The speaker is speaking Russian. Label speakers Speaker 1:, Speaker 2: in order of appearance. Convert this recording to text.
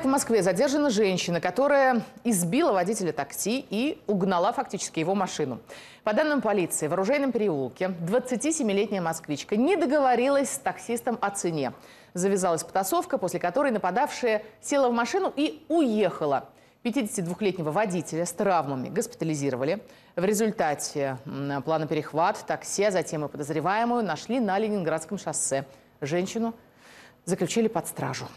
Speaker 1: Итак, в Москве задержана женщина, которая избила водителя такси и угнала фактически его машину. По данным полиции, в оружейном переулке 27-летняя москвичка не договорилась с таксистом о цене. Завязалась потасовка, после которой нападавшая села в машину и уехала. 52-летнего водителя с травмами госпитализировали. В результате плана перехват такси, а затем и подозреваемую нашли на Ленинградском шоссе. Женщину заключили под стражу.